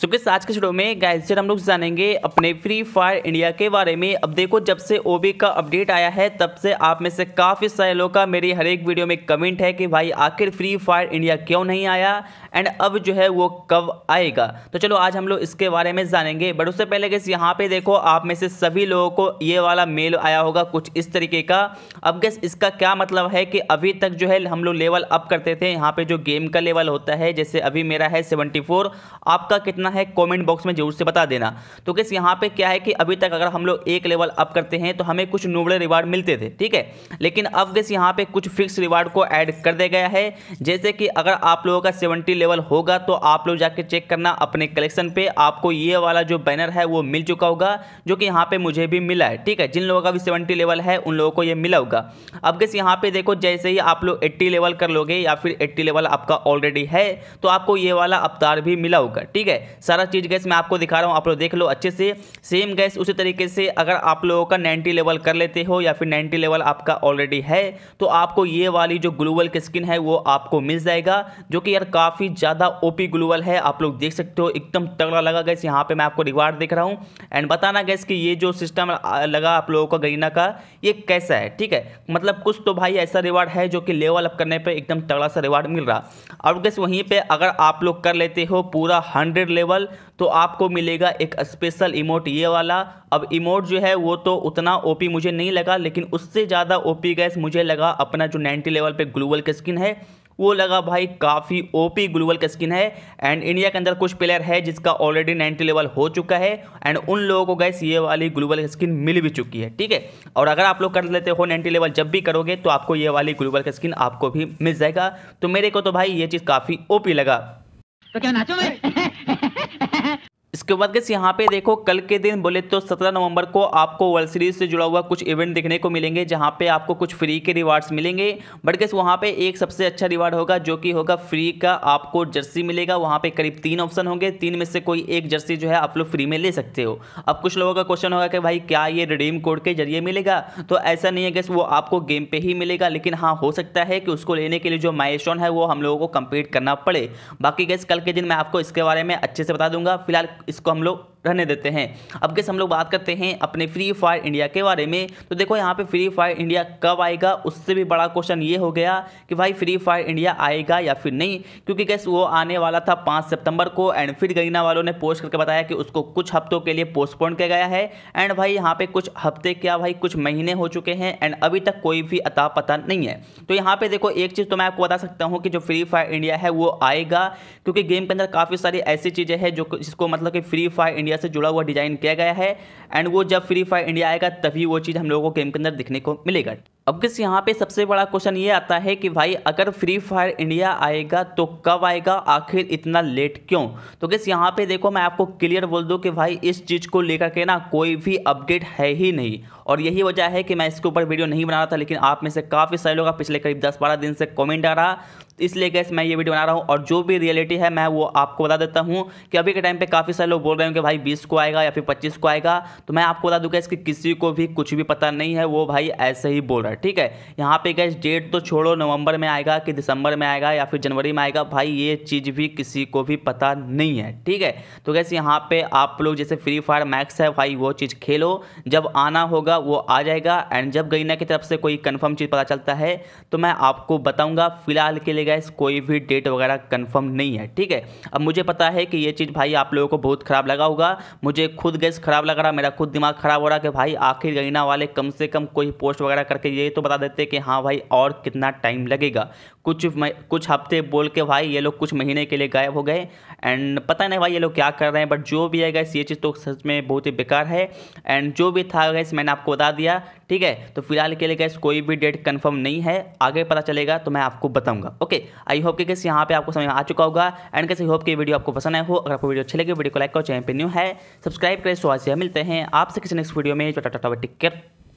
सो so, आज के video में गाइस हम लोग जानेंगे अपने फ्री फायर इंडिया के बारे में अब देखो जब से ओबी का अपडेट आया है तब से आप में से काफ़ी सारे लोग का मेरी हर एक वीडियो में कमेंट है कि भाई आखिर फ्री फायर इंडिया क्यों नहीं आया एंड अब जो है वो कब आएगा तो चलो आज हम लोग इसके बारे में जानेंगे बट उससे पहले गैस यहाँ पे देखो आप में से सभी लोगों को ये वाला मेल आया होगा कुछ इस तरीके का अब गैस इसका क्या मतलब है कि अभी तक जो है हम लोग लेवल अप करते थे यहाँ पे जो गेम का लेवल होता है जैसे अभी मेरा है सेवेंटी आपका कितना करना है कमेंट बॉक्स में जरूर से बता देना तो किस यहाँ पे क्या है कि अभी तक अगर हम लोग एक लेवल अप करते हैं तो हमें कुछ नोबड़े रिवार्ड मिलते थे ठीक है लेकिन अब किस यहाँ पे कुछ फिक्स रिवार्ड को ऐड कर दिया गया है जैसे कि अगर आप लोगों का सेवेंटी लेवल होगा तो आप लोग जाके चेक करना अपने कलेक्शन पर आपको ये वाला जो बैनर है वो मिल चुका होगा जो कि यहाँ पर मुझे भी मिला है ठीक है जिन लोगों का भी सेवेंटी लेवल है उन लोगों को ये मिला होगा अब किस यहाँ पर देखो जैसे ही आप लोग एट्टी लेवल कर लोगे या फिर एट्टी लेवल आपका ऑलरेडी है तो आपको ये वाला अवतार भी मिला होगा ठीक है सारा चीज़ गैस मैं आपको दिखा रहा हूँ आप लोग देख लो अच्छे से सेम गैस उसी तरीके से अगर आप लोगों का नाइन्टी लेवल कर लेते हो या फिर नाइन्टी लेवल आपका ऑलरेडी है तो आपको ये वाली जो ग्लूवल की स्किन है वो आपको मिल जाएगा जो कि यार काफ़ी ज़्यादा ओपी ग्लोबल है आप लोग देख सकते हो एकदम तगड़ा लगा गैस यहाँ पर मैं आपको रिवार्ड देख रहा हूँ एंड बताना गैस कि ये जो सिस्टम लगा आप लोगों का गरीना का ये कैसा है ठीक है मतलब कुछ तो भाई ऐसा रिवार्ड है जो कि लेवल अप करने पर एकदम तगड़ा सा रिवार्ड मिल रहा और गैस वहीं पर अगर आप लोग कर लेते हो पूरा हंड्रेड लेवल अवेलेबल तो आपको मिलेगा एक स्पेशल इमोट ये वाला अब इमोट जो है वो तो उतना ओपी मुझे नहीं लगा लेकिन उससे ज़्यादा ओपी गैस मुझे लगा अपना जो नाइन्टी लेवल पे ग्लोबल का स्किन है वो लगा भाई काफ़ी ओपी ग्लोबल का स्किन है एंड इंडिया के अंदर कुछ प्लेयर है जिसका ऑलरेडी नाइन्टी लेवल हो चुका है एंड उन लोगों को गैस ये वाली ग्लोबल स्किन मिल भी चुकी है ठीक है और अगर आप लोग कर लेते हो नाइन्टी लेवल जब भी करोगे तो आपको ये वाली ग्लोबल का स्किन आपको भी मिल जाएगा तो मेरे को तो भाई ये चीज़ काफ़ी ओ लगा तो क्या नाचो मैं उसके बाद कैसे यहाँ पे देखो कल के दिन बोले तो सत्रह नवंबर को आपको वर्ल्ड सीरीज से जुड़ा हुआ कुछ इवेंट देखने को मिलेंगे जहाँ पे आपको कुछ फ्री के रिवार्ड्स मिलेंगे बट कैसे वहाँ पे एक सबसे अच्छा रिवार्ड होगा जो कि होगा फ्री का आपको जर्सी मिलेगा वहाँ पे करीब तीन ऑप्शन होंगे तीन में से कोई एक जर्सी जो है आप लोग फ्री में ले सकते हो अब कुछ लोगों का क्वेश्चन होगा कि भाई क्या ये रिडीम कोड के जरिए मिलेगा तो ऐसा नहीं है गैस वो आपको गेम पे ही मिलेगा लेकिन हाँ हो सकता है कि उसको लेने के लिए जो माइस्टोन है वो हम लोगों को कंप्लीट करना पड़े बाकी गैस कल के दिन मैं आपको इसके बारे में अच्छे से बता दूंगा फिलहाल इस इसको हम लोग रहने देते हैं अब कैसे हम लोग बात करते हैं अपने फ्री फायर इंडिया के बारे में तो देखो यहाँ पे फ्री फायर इंडिया कब आएगा उससे भी बड़ा क्वेश्चन ये हो गया कि भाई फ्री फायर इंडिया आएगा या फिर नहीं क्योंकि गैस वो आने वाला था पाँच सितंबर को एंड फिर गरीना वालों ने पोस्ट करके बताया कि उसको कुछ हफ्तों के लिए पोस्टपोन किया गया है एंड भाई यहाँ पर कुछ हफ्ते क्या भाई कुछ महीने हो चुके हैं एंड अभी तक कोई भी अता पता नहीं है तो यहाँ पर देखो एक चीज़ तो मैं आपको बता सकता हूँ कि जो फ्री फायर इंडिया है वो आएगा क्योंकि गेम के अंदर काफ़ी सारी ऐसी चीज़ें हैं जो जिसको मतलब कि फ्री फायर इंडिया इंडिया से जुड़ा हुआ डिज़ाइन किया गया है एंड वो जब फ्री फायर इंडिया आएगा तभी वो चीज़ हम लोगों को गेम के अंदर दिखने को मिलेगा अब किस यहाँ पे सबसे बड़ा क्वेश्चन ये आता है कि भाई अगर फ्री फायर इंडिया आएगा तो कब आएगा आखिर इतना लेट क्यों तो किस यहाँ पे देखो मैं आपको क्लियर बोल दूँ कि भाई इस चीज़ को लेकर के ना कोई भी अपडेट है ही नहीं और यही वजह है कि मैं इसके ऊपर वीडियो नहीं बना रहा था लेकिन आप में से काफ़ी सारे लोग पिछले करीब दस बारह दिन से कॉमेंट आ रहा इसलिए गैस मैं ये वीडियो बना रहा हूँ और जो भी रियलिटी है मैं वो आपको बता देता हूँ कि अभी के टाइम पे काफ़ी सारे लोग बोल रहे हैं कि भाई बीस को आएगा या फिर पच्चीस को आएगा तो मैं आपको बता दूँ गैस कि किसी को भी कुछ भी पता नहीं है वो भाई ऐसे ही बोल रहा है ठीक है यहाँ पर गैस डेट तो छोड़ो नवंबर में आएगा कि दिसंबर में आएगा या फिर जनवरी में आएगा भाई ये चीज़ भी किसी को भी पता नहीं है ठीक है तो गैस यहाँ पे आप लोग जैसे फ्री फायर मैक्स है भाई वो चीज़ खेलो जब आना होगा वो आ जाएगा एंड जब गईना की तरफ से कोई कन्फर्म चीज़ पता चलता है तो मैं आपको बताऊँगा फिलहाल के लिए गाइस कोई भी डेट वगैरह कंफर्म नहीं है ठीक है अब मुझे पता है कि ये चीज़ भाई आप लोगों को बहुत ख़राब लगा होगा मुझे खुद गैस ख़राब लग रहा मेरा खुद दिमाग ख़राब हो रहा कि भाई आखिर गईना वाले कम से कम कोई पोस्ट वगैरह करके ये तो बता देते कि हाँ भाई और कितना टाइम लगेगा कुछ कुछ हफ्ते बोल के भाई ये लोग कुछ महीने के लिए गायब हो गए एंड पता नहीं भाई ये लोग क्या कर रहे हैं बट जो भी है गैस ये चीज़ तो सच में बहुत ही बेकार है एंड जो भी था गैस मैंने आपको बता दिया ठीक है तो फिलहाल के लिए गैस कोई भी डेट कन्फर्म नहीं है आगे पता चलेगा तो मैं आपको बताऊंगा ओके आई होप के किस यहाँ पे आपको समझ आ चुका होगा एंड कैसे होप कि वीडियो आपको पसंद आए हो अगर आपको वीडियो अच्छी लगे वीडियो को लाइक करो चैनल पर न्यू है सब्सक्राइब करें सो तो आज से मिलते हैं आपसे किसी नेक्स्ट वीडियो में टाटा टेक केयर